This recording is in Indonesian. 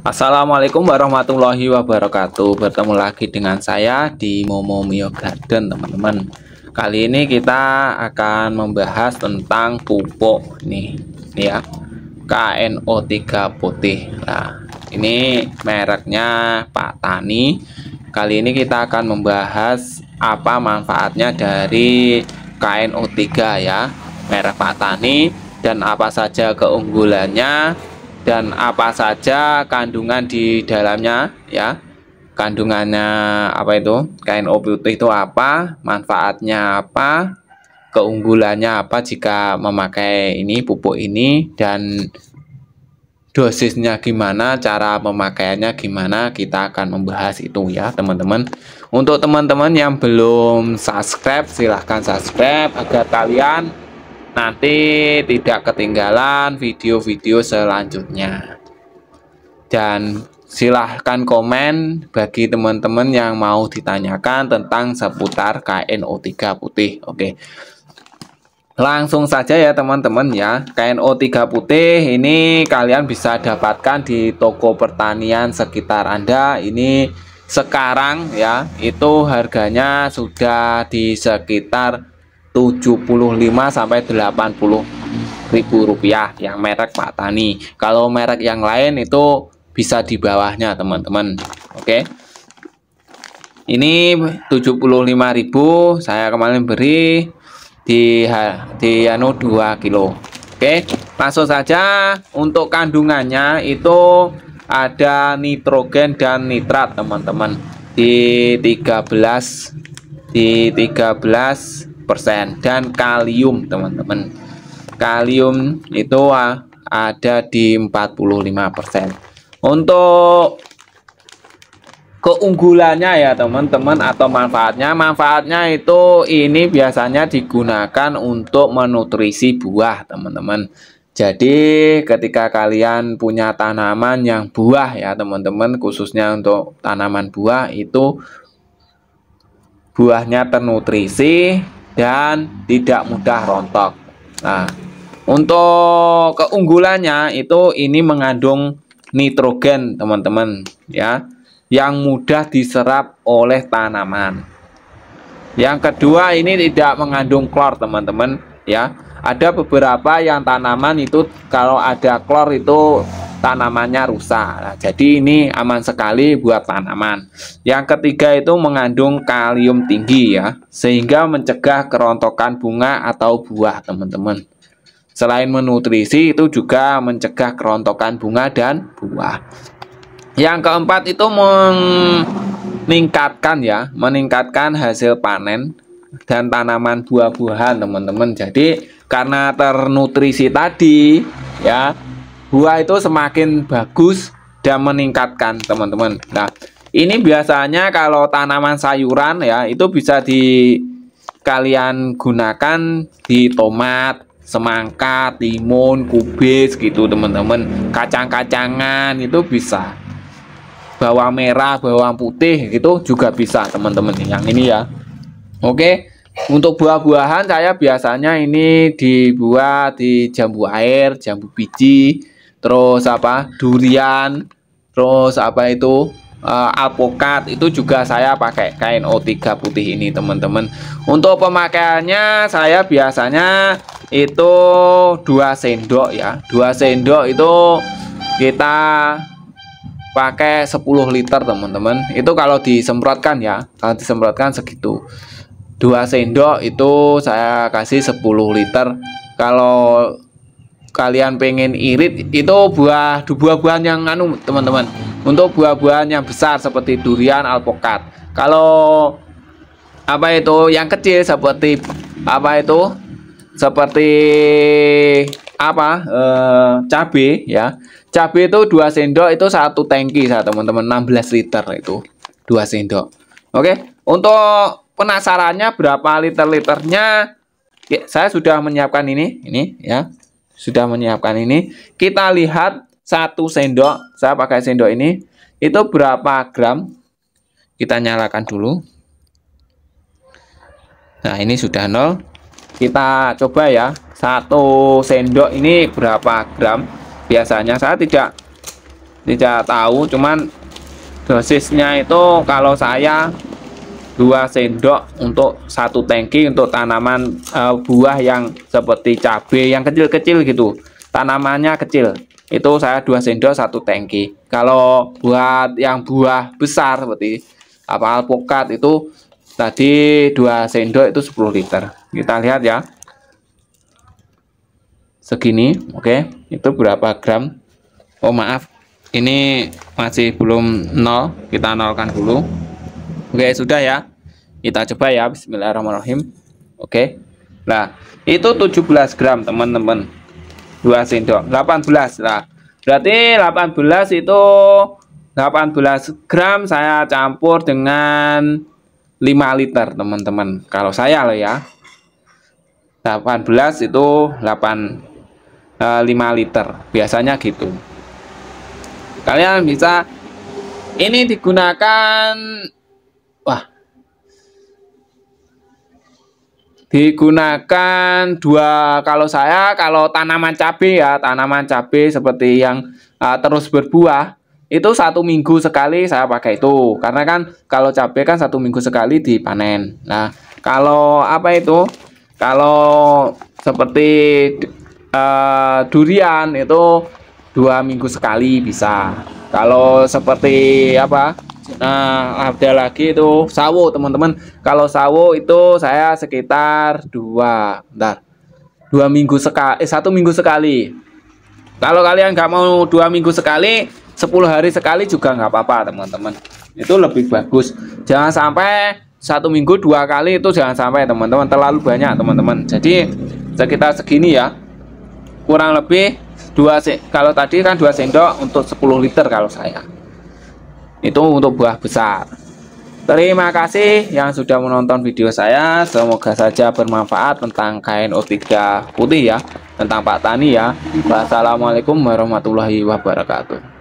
Assalamualaikum warahmatullahi wabarakatuh Bertemu lagi dengan saya di Momo Mio Garden teman-teman Kali ini kita akan membahas tentang pupuk nih, ya KNO3 putih Nah ini mereknya Pak Tani Kali ini kita akan membahas apa manfaatnya dari KNO3 ya merek Pak Tani dan apa saja keunggulannya dan apa saja kandungan di dalamnya ya kandungannya apa itu kain obut itu apa manfaatnya apa keunggulannya apa jika memakai ini pupuk ini dan dosisnya gimana cara memakainya gimana kita akan membahas itu ya teman-teman untuk teman-teman yang belum subscribe silahkan subscribe agar kalian nanti tidak ketinggalan video-video selanjutnya dan silahkan komen bagi teman-teman yang mau ditanyakan tentang seputar KNO3 putih oke langsung saja ya teman-teman ya KNO3 putih ini kalian bisa dapatkan di toko pertanian sekitar anda ini sekarang ya itu harganya sudah di sekitar 75 sampai 80 ribu rupiah yang merek Pak Tani kalau merek yang lain itu bisa di bawahnya teman-teman oke okay. ini 75.000 saya kemarin beri di di anu 2 kilo oke okay. langsung saja untuk kandungannya itu ada nitrogen dan nitrat teman-teman di 13 di 13 dan kalium teman-teman kalium itu ada di 45% untuk keunggulannya ya teman-teman atau manfaatnya manfaatnya itu ini biasanya digunakan untuk menutrisi buah teman-teman jadi ketika kalian punya tanaman yang buah ya teman-teman khususnya untuk tanaman buah itu buahnya ternutrisi dan tidak mudah rontok. Nah, untuk keunggulannya itu ini mengandung nitrogen, teman-teman, ya, yang mudah diserap oleh tanaman. Yang kedua ini tidak mengandung klor, teman-teman, ya. Ada beberapa yang tanaman itu kalau ada klor itu tanamannya rusak. Nah, jadi ini aman sekali buat tanaman. Yang ketiga itu mengandung kalium tinggi ya, sehingga mencegah kerontokan bunga atau buah, teman-teman. Selain menutrisi itu juga mencegah kerontokan bunga dan buah. Yang keempat itu meningkatkan ya, meningkatkan hasil panen dan tanaman buah-buahan, teman-teman. Jadi karena ternutrisi tadi ya buah itu semakin bagus dan meningkatkan teman-teman nah ini biasanya kalau tanaman sayuran ya itu bisa di kalian gunakan di tomat semangka, timun, kubis gitu teman-teman kacang-kacangan itu bisa bawang merah, bawang putih gitu juga bisa teman-teman yang ini ya oke untuk buah-buahan saya biasanya ini dibuat di jambu air, jambu biji terus apa durian terus apa itu uh, eh, alpukat itu juga saya pakai kain O3 putih ini teman-teman untuk pemakaiannya saya biasanya itu dua sendok ya dua sendok itu kita pakai 10 liter teman-teman itu kalau disemprotkan ya kalau disemprotkan segitu dua sendok itu saya kasih 10 liter kalau kalian pengen irit itu buah buah-buahan yang anu teman-teman untuk buah-buahan yang besar seperti durian alpukat kalau apa itu yang kecil seperti apa itu seperti apa e, cabe ya cabe itu dua sendok itu satu tangki saya teman-teman 16 liter itu dua sendok oke untuk penasarannya berapa liter liternya ya, saya sudah menyiapkan ini ini ya sudah menyiapkan ini. Kita lihat satu sendok, saya pakai sendok ini, itu berapa gram? Kita nyalakan dulu. Nah, ini sudah nol. Kita coba ya, satu sendok ini berapa gram? Biasanya saya tidak tidak tahu, cuman dosisnya itu kalau saya dua sendok untuk satu tangki untuk tanaman uh, buah yang seperti cabai yang kecil-kecil gitu tanamannya kecil itu saya dua sendok satu tangki kalau buat yang buah besar seperti apa alpukat itu tadi dua sendok itu 10 liter kita lihat ya segini oke okay. itu berapa gram Oh maaf ini masih belum nol kita nolkan dulu Oke sudah ya kita coba ya, bismillahirrahmanirrahim. Oke. Nah, itu 17 gram, teman-teman. 2 sendok, 18. lah berarti 18 itu 18 gram saya campur dengan 5 liter teman-teman kalau saya loh ya 18 itu 8 5 eh, liter biasanya gitu kalian bisa ini digunakan digunakan dua kalau saya kalau tanaman cabe ya tanaman cabe seperti yang uh, terus berbuah itu satu minggu sekali saya pakai itu karena kan kalau cabe kan satu minggu sekali dipanen nah kalau apa itu kalau seperti uh, durian itu dua minggu sekali bisa kalau seperti apa Nah, ada lagi itu sawo, teman-teman. Kalau sawo itu saya sekitar dua, bentar, dua minggu sekali, eh, satu minggu sekali. Kalau kalian nggak mau dua minggu sekali, 10 hari sekali juga nggak apa-apa, teman-teman. Itu lebih bagus. Jangan sampai satu minggu dua kali itu jangan sampai teman-teman terlalu banyak teman-teman. Jadi sekitar segini ya, kurang lebih dua kalau tadi kan dua sendok untuk 10 liter kalau saya itu untuk buah besar terima kasih yang sudah menonton video saya semoga saja bermanfaat tentang kain O3 putih ya tentang Pak Tani ya Wassalamualaikum warahmatullahi wabarakatuh